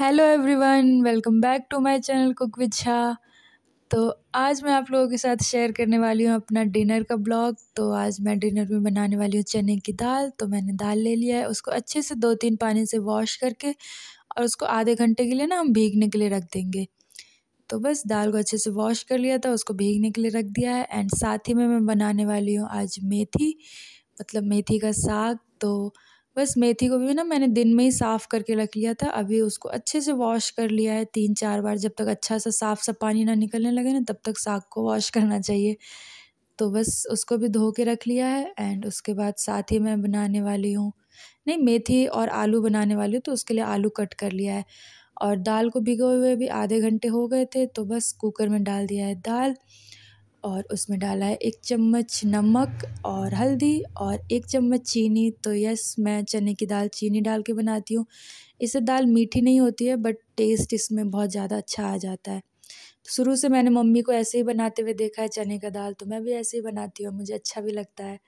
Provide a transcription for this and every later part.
hello everyone welcome back to my channel cook with तो आज मैं आप लोगों के साथ शेयर करने वाली हूँ अपना डिनर का ब्लॉग तो आज मैं डिनर में बनाने वाली हूँ चने की दाल तो मैंने दाल ले लिया है उसको अच्छे से दो तीन पानी से वॉश करके और उसको आधे घंटे के लिए ना हम भीगने के लिए रख देंगे तो बस दाल को अच्छे से वॉश कर लिया था उसको भीगने के लिए रख दिया है एंड साथ ही में मैं बनाने वाली हूँ आज मेथी मतलब मेथी का साग तो बस मेथी को भी ना मैंने दिन में ही साफ़ करके रख लिया था अभी उसको अच्छे से वॉश कर लिया है तीन चार बार जब तक अच्छा सा साफ़ सा पानी ना निकलने लगे ना तब तक साग को वॉश करना चाहिए तो बस उसको भी धो के रख लिया है एंड उसके बाद साथ ही मैं बनाने वाली हूँ नहीं मेथी और आलू बनाने वाली हूँ तो उसके लिए आलू कट कर लिया है और दाल को भिगोए हुए भी आधे घंटे हो गए थे तो बस कुकर में डाल दिया है दाल और उसमें डाला है एक चम्मच नमक और हल्दी और एक चम्मच चीनी तो यस मैं चने की दाल चीनी डाल के बनाती हूँ इससे दाल मीठी नहीं होती है बट टेस्ट इसमें बहुत ज़्यादा अच्छा आ जाता है शुरू से मैंने मम्मी को ऐसे ही बनाते हुए देखा है चने का दाल तो मैं भी ऐसे ही बनाती हूँ मुझे अच्छा भी लगता है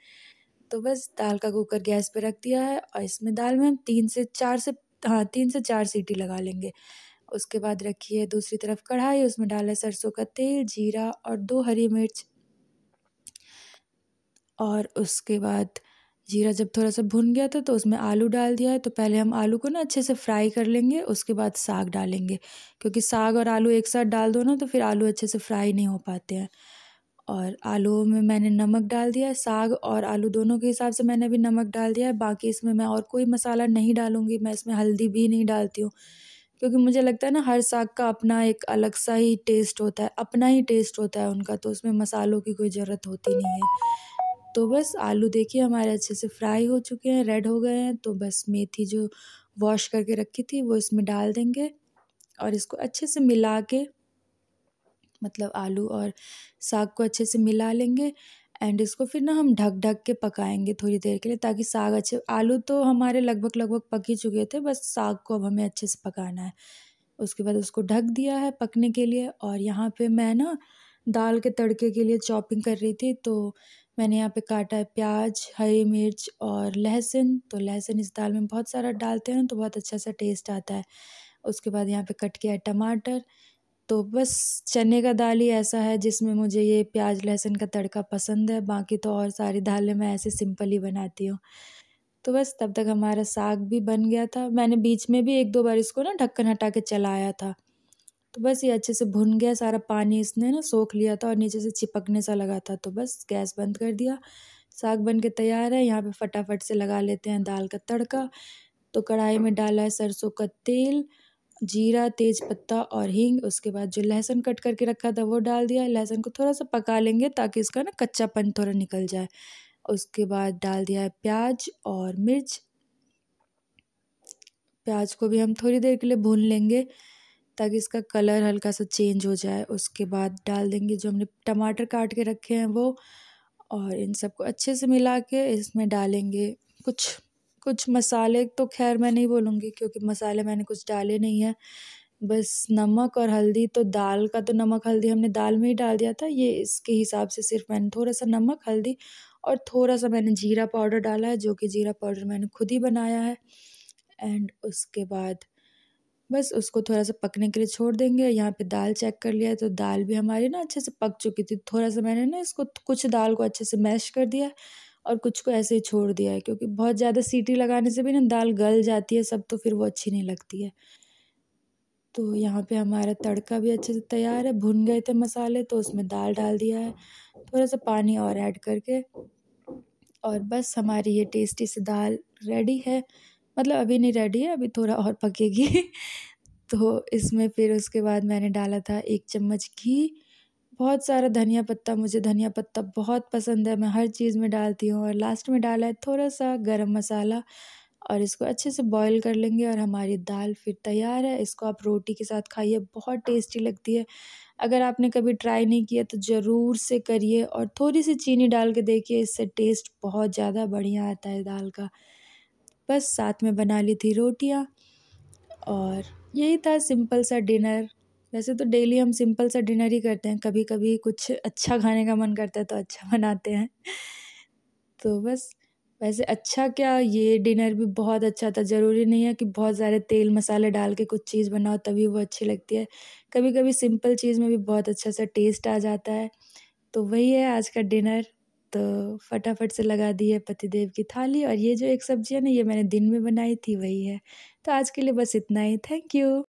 तो बस दाल का कुकर गैस पर रख दिया है और इसमें दाल में हम तीन से चार से हाँ तीन से चार सीटी लगा लेंगे उसके बाद रखी है दूसरी तरफ कढ़ाई उसमें डाला सरसों का तेल जीरा और दो हरी मिर्च और उसके बाद जीरा जब थोड़ा सा भुन गया था तो उसमें आलू डाल दिया है तो पहले हम आलू को ना अच्छे से फ्राई कर लेंगे उसके बाद साग डालेंगे क्योंकि साग और आलू एक साथ डाल दो ना तो फिर आलू अच्छे से फ्राई नहीं हो पाते हैं और आलू में मैंने नमक डाल दिया है साग और आलू दोनों के हिसाब से मैंने अभी नमक डाल दिया है बाकी इसमें मैं और कोई मसाला नहीं डालूँगी मैं इसमें हल्दी भी नहीं डालती हूँ क्योंकि मुझे लगता है ना हर साग का अपना एक अलग सा ही टेस्ट होता है अपना ही टेस्ट होता है उनका तो उसमें मसालों की कोई ज़रूरत होती नहीं है तो बस आलू देखिए हमारे अच्छे से फ्राई हो चुके हैं रेड हो गए हैं तो बस मेथी जो वॉश करके रखी थी वो इसमें डाल देंगे और इसको अच्छे से मिला के मतलब आलू और साग को अच्छे से मिला लेंगे एंड इसको फिर ना हम ढक ढक के पकाएंगे थोड़ी देर के लिए ताकि साग अच्छे आलू तो हमारे लगभग लगभग पक ही चुके थे बस साग को अब हमें अच्छे से पकाना है उसके बाद उसको ढक दिया है पकने के लिए और यहाँ पे मैं ना दाल के तड़के के लिए चॉपिंग कर रही थी तो मैंने यहाँ पे काटा है प्याज हरी मिर्च और लहसुन तो लहसुन इस दाल में बहुत सारा डालते हैं तो बहुत अच्छा सा टेस्ट आता है उसके बाद यहाँ पे कट किया है टमाटर तो बस चने का दाल ही ऐसा है जिसमें मुझे ये प्याज लहसुन का तड़का पसंद है बाकी तो और सारी दालें मैं ऐसे सिंपल ही बनाती हूँ तो बस तब तक हमारा साग भी बन गया था मैंने बीच में भी एक दो बार इसको ना ढक्कन हटा के चलाया था तो बस ये अच्छे से भुन गया सारा पानी इसने ना सोख लिया था और नीचे से चिपकने सा लगा था तो बस गैस बंद कर दिया साग बन के तैयार है यहाँ पे फटाफट से लगा लेते हैं दाल का तड़का तो कढ़ाई में डाला है सरसों का तेल जीरा तेज पत्ता और हींग उसके बाद जो लहसुन कट करके रखा था वो डाल दिया लहसुन को थोड़ा सा पका लेंगे ताकि उसका ना कच्चापन थोड़ा निकल जाए उसके बाद डाल दिया है प्याज और मिर्च प्याज को भी हम थोड़ी देर के लिए भून लेंगे ताकि इसका कलर हल्का सा चेंज हो जाए उसके बाद डाल देंगे जो हमने टमाटर काट के रखे हैं वो और इन सबको अच्छे से मिला के इसमें डालेंगे कुछ कुछ मसाले तो खैर मैं नहीं बोलूँगी क्योंकि मसाले मैंने कुछ डाले नहीं हैं बस नमक और हल्दी तो दाल का तो नमक हल्दी हमने दाल में ही डाल दिया था ये इसके हिसाब से सिर्फ मैंने थोड़ा सा नमक हल्दी और थोड़ा सा मैंने जीरा पाउडर डाला है जो कि जीरा पाउडर मैंने खुद ही बनाया है एंड उसके बाद बस उसको थोड़ा सा पकने के लिए छोड़ देंगे यहाँ पे दाल चेक कर लिया तो दाल भी हमारी ना अच्छे से पक चुकी थी थोड़ा सा मैंने ना इसको कुछ दाल को अच्छे से मैश कर दिया और कुछ को ऐसे ही छोड़ दिया है क्योंकि बहुत ज़्यादा सीटी लगाने से भी ना दाल गल जाती है सब तो फिर वो अच्छी नहीं लगती है तो यहाँ पे हमारा तड़का भी अच्छे से तैयार है भुन गए थे मसाले तो उसमें दाल डाल दिया है थोड़ा सा पानी और ऐड करके और बस हमारी ये टेस्टी सी दाल रेडी है मतलब अभी नहीं रेडी है अभी थोड़ा और पकेगी तो इसमें फिर उसके बाद मैंने डाला था एक चम्मच घी बहुत सारा धनिया पत्ता मुझे धनिया पत्ता बहुत पसंद है मैं हर चीज़ में डालती हूँ और लास्ट में डाला है थोड़ा सा गरम मसाला और इसको अच्छे से बॉईल कर लेंगे और हमारी दाल फिर तैयार है इसको आप रोटी के साथ खाइए बहुत टेस्टी लगती है अगर आपने कभी ट्राई नहीं किया तो ज़रूर से करिए और थोड़ी सी चीनी डाल के देखिए इससे टेस्ट बहुत ज़्यादा बढ़िया आता है दाल का बस साथ में बना ली थी रोटियाँ और यही था सिंपल सा डिनर वैसे तो डेली हम सिंपल सा डिनर ही करते हैं कभी कभी कुछ अच्छा खाने का मन करता है तो अच्छा बनाते हैं तो बस वैसे अच्छा क्या ये डिनर भी बहुत अच्छा था ज़रूरी नहीं है कि बहुत सारे तेल मसाले डाल के कुछ चीज़ बनाओ तभी वो अच्छी लगती है कभी कभी सिंपल चीज़ में भी बहुत अच्छा सा टेस्ट आ जाता है तो वही है आज का डिनर तो फटाफट से लगा दी है पतिदेव की थाली और ये जो एक सब्जी है ना ये मैंने दिन में बनाई थी वही है तो आज के लिए बस इतना ही थैंक यू